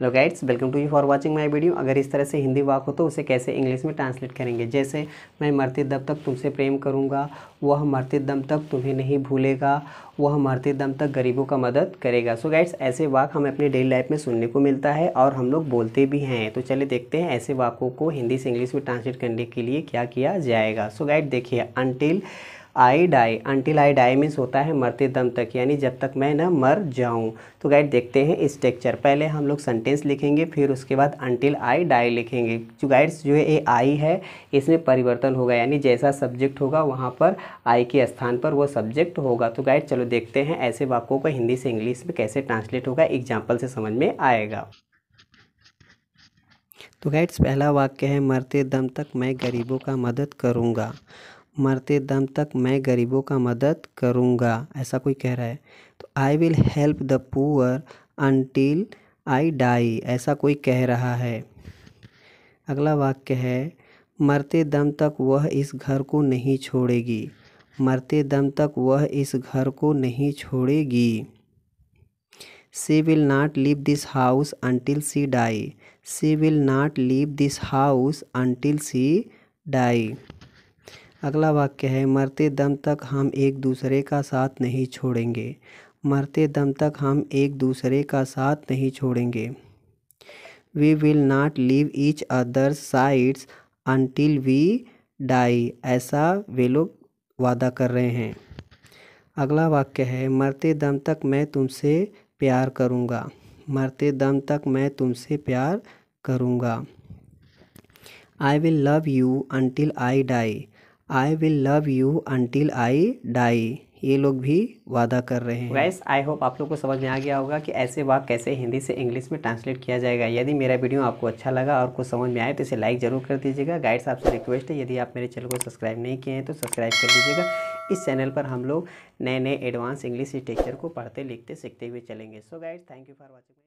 hello guides welcome to you for watching my video अगर इस तरह से हिंदी वाक हो तो उसे कैसे इंग्लिश में ट्रांसलेट करेंगे जैसे मैं मरते दम तक तुमसे प्रेम करूंगा वह मरते दम तक तुम्हें नहीं भूलेगा वह मरते दम तक गरीबों का मदद करेगा सो so गाइड्स ऐसे वाक हमें अपने डेली लाइफ में सुनने को मिलता है और हम लोग बोलते भी हैं तो चलिए देखते हैं ऐसे वाकों को हिंदी से इंग्लिश में ट्रांसलेट करने के लिए क्या किया जाएगा सो गाइड देखिए until I die until I die means होता है मरते दम तक यानी जब तक मैं ना मर जाऊँ तो गाइड देखते हैं स्ट्रक्चर पहले हम लोग सेंटेंस लिखेंगे फिर उसके बाद अंटिल आई डाई लिखेंगे तो जो गाइड्स जो है ये आई है इसमें परिवर्तन होगा यानी जैसा सब्जेक्ट होगा वहाँ पर आई के स्थान पर वो सब्जेक्ट होगा तो गाइड चलो देखते हैं ऐसे वाक्यों को हिंदी से इंग्लिश में कैसे ट्रांसलेट होगा एग्जाम्पल से समझ में आएगा तो गाइड्स पहला वाक्य है मरते दम तक मैं गरीबों का मदद करूँगा मरते दम तक मैं गरीबों का मदद करूँगा ऐसा कोई कह रहा है तो I will help the poor until I die ऐसा कोई कह रहा है अगला वाक्य है मरते दम तक वह इस घर को नहीं छोड़ेगी मरते दम तक वह इस घर को नहीं छोड़ेगी she will not leave this house until she die she will not leave this house until she die अगला वाक्य है मरते दम तक हम एक दूसरे का साथ नहीं छोड़ेंगे मरते दम तक हम एक दूसरे का साथ नहीं छोड़ेंगे we will not leave each other sides until we die ऐसा वे लोग वादा कर रहे हैं अगला वाक्य है मरते दम तक मैं तुमसे प्यार करूँगा मरते दम तक मैं तुमसे प्यार करूँगा I will love you until I die I will love you until I die ये लोग भी वादा कर रहे हैं वैस आई होप आप लोग को समझ में आ गया होगा कि ऐसे वाक कैसे हिंदी से इंग्लिश में ट्रांसलेट किया जाएगा यदि मेरा वीडियो आपको अच्छा लगा और कुछ समझ में आए तो इसे लाइक जरूर कर दीजिएगा गाइड्स आपसे रिक्वेस्ट है यदि आप मेरे चैनल को सब्सक्राइब नहीं किए हैं तो सब्सक्राइब कर लीजिएगा इस चैनल पर हम लोग नए नए एडवांस इंग्लिश लिटरेचर को पढ़ते लिखते सीखते हुए चलेंगे so guides thank you for watching